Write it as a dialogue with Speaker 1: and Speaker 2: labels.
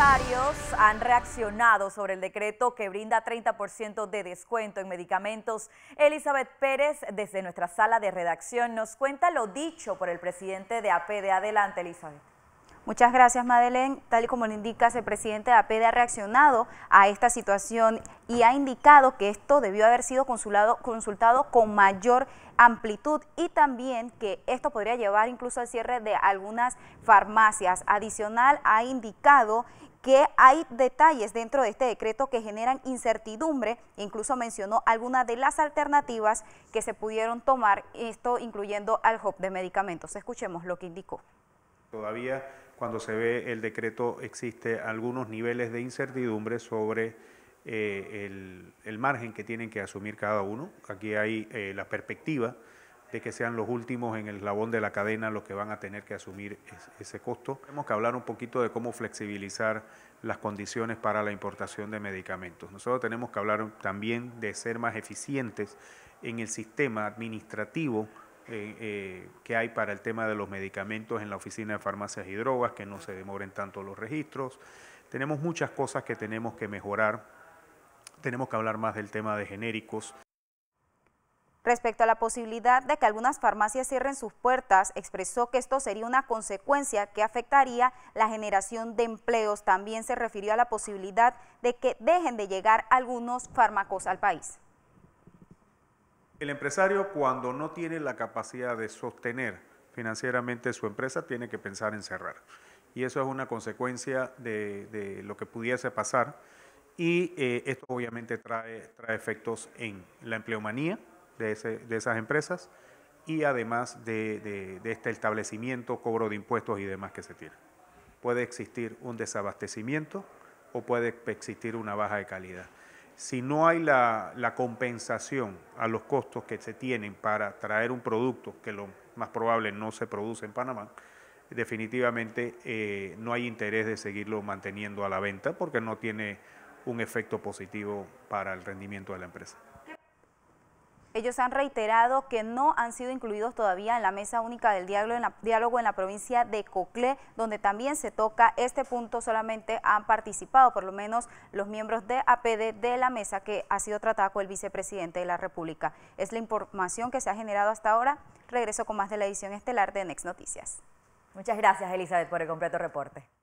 Speaker 1: empresarios han reaccionado sobre el decreto que brinda 30% de descuento en medicamentos. Elizabeth Pérez, desde nuestra sala de redacción, nos cuenta lo dicho por el presidente de AP de Adelante, Elizabeth. Muchas gracias, Madeleine. Tal y como le indica el presidente de APD ha reaccionado a esta situación y ha indicado que esto debió haber sido consultado con mayor amplitud y también que esto podría llevar incluso al cierre de algunas farmacias. Adicional, ha indicado que hay detalles dentro de este decreto que generan incertidumbre, incluso mencionó algunas de las alternativas que se pudieron tomar, esto incluyendo al HOP de medicamentos. Escuchemos lo que indicó.
Speaker 2: Todavía cuando se ve el decreto existe algunos niveles de incertidumbre sobre eh, el, margen que tienen que asumir cada uno. Aquí hay eh, la perspectiva de que sean los últimos en el eslabón de la cadena los que van a tener que asumir ese costo. Tenemos que hablar un poquito de cómo flexibilizar las condiciones para la importación de medicamentos. Nosotros tenemos que hablar también de ser más eficientes en el sistema administrativo eh, eh, que hay para el tema de los medicamentos en la Oficina de Farmacias y Drogas, que no se demoren tanto los registros. Tenemos muchas cosas que tenemos que mejorar. Tenemos que hablar más del tema de genéricos.
Speaker 1: Respecto a la posibilidad de que algunas farmacias cierren sus puertas, expresó que esto sería una consecuencia que afectaría la generación de empleos. También se refirió a la posibilidad de que dejen de llegar algunos fármacos al país.
Speaker 2: El empresario cuando no tiene la capacidad de sostener financieramente su empresa tiene que pensar en cerrar. Y eso es una consecuencia de, lo que pudiese pasar. Y eh, esto obviamente trae, efectos en la empleomanía de, esas empresas y además de, de, este establecimiento, cobro de impuestos y demás que se tiene. Puede existir un desabastecimiento o puede existir una baja de calidad si no hay la, compensación a los costos que se tienen para traer un producto, que lo más probable no se produce en Panamá, definitivamente eh, no hay interés de seguirlo manteniendo a la venta porque no tiene un efecto positivo para el rendimiento de la empresa.
Speaker 1: Ellos han reiterado que no han sido incluidos todavía en la mesa única del diálogo en la, provincia de Coclé, donde también se toca este punto, solamente han participado por lo menos los miembros de APD de la mesa que ha sido tratada con el vicepresidente de la República. Es la información que se ha generado hasta ahora. Regreso con más de la edición estelar de Next Noticias. Muchas gracias, Elizabeth, por el completo reporte.